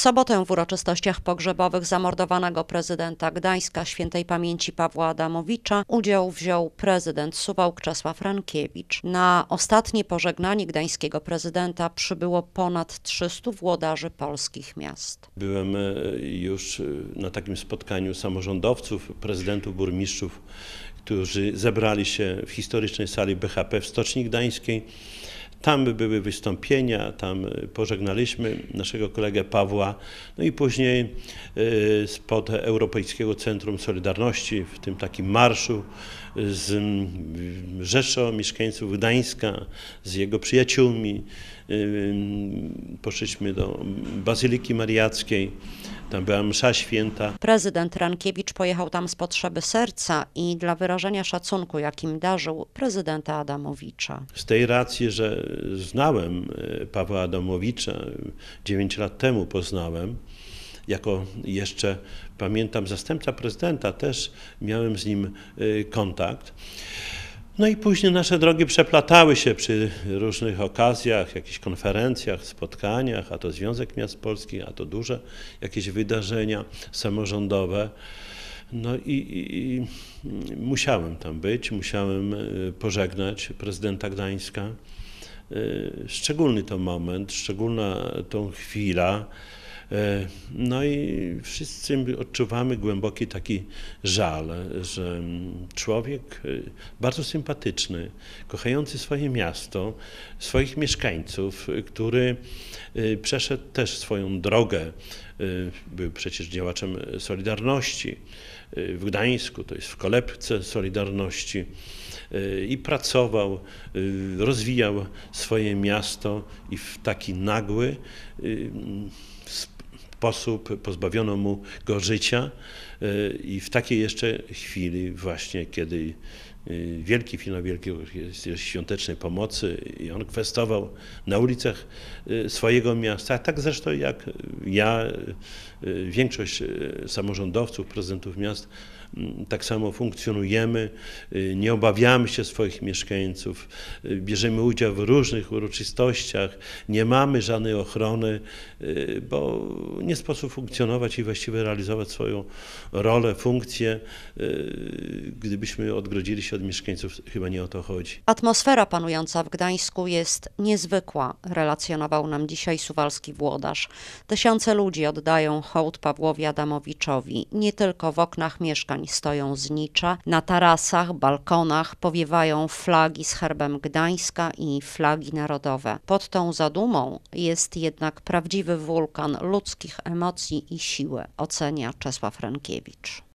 sobotę w uroczystościach pogrzebowych zamordowanego prezydenta Gdańska świętej pamięci Pawła Adamowicza udział wziął prezydent Suwałk Czesław Rankiewicz. Na ostatnie pożegnanie gdańskiego prezydenta przybyło ponad 300 włodarzy polskich miast. Byłem e, już e, na takim spotkaniu samorządowców, prezydentów, burmistrzów, którzy zebrali się w historycznej sali BHP w Stoczni Gdańskiej. Tam były wystąpienia, tam e, pożegnaliśmy naszego kolegę Pawła, no i później e, spod Europejskiego Centrum Solidarności w tym takim marszu e, z rzeszą mieszkańców Gdańska, z jego przyjaciółmi, poszliśmy do Bazyliki Mariackiej. Tam była msza święta. Prezydent Rankiewicz pojechał tam z potrzeby serca i dla wyrażenia szacunku, jakim darzył prezydenta Adamowicza. Z tej racji, że znałem e, Pawła Adamowicza, 9 lat temu poznałem, jako jeszcze pamiętam zastępca prezydenta też miałem z nim e, kontakt. No i później nasze drogi przeplatały się przy różnych okazjach, jakichś konferencjach, spotkaniach, a to Związek Miast Polskich, a to duże jakieś wydarzenia samorządowe. No i, i, i musiałem tam być, musiałem e, pożegnać prezydenta Gdańska. E, szczególny to moment, szczególna tą chwila. E, no i wszyscy odczuwamy głęboki taki żal, że mm, człowiek e, bardzo sympatyczny, kochający swoje miasto, swoich mieszkańców, e, który przeszedł też swoją drogę, był przecież działaczem Solidarności w Gdańsku, to jest w kolebce Solidarności i pracował, rozwijał swoje miasto i w taki nagły sposób pozbawiono mu go życia e, i w takiej jeszcze chwili właśnie, kiedy Y, wielki finał wielkiej Świątecznej Pomocy i on kwestował na ulicach y, swojego miasta, tak zresztą jak ja, y, większość samorządowców, prezydentów miast, mm, tak samo funkcjonujemy, nie obawiamy się swoich mieszkańców, bierzemy udział w różnych uroczystościach, nie mamy żadnej ochrony, bo nie sposób funkcjonować i właściwie realizować swoją rolę, funkcję, gdybyśmy odgrodzili się od mieszkańców, chyba nie o to chodzi. Atmosfera panująca w Gdańsku jest niezwykła, relacjonował nam dzisiaj suwalski włodarz. Tysiące ludzi oddają hołd Pawłowi Adamowiczowi. Nie tylko w oknach mieszkań stoją znicze, na tarasach, balkonach powiewają flagi z herbem Gdańska i flagi narodowe. Pod tą zadumą jest jednak prawdziwy wulkan ludzkich emocji i siły, ocenia Czesław Rękiewicz.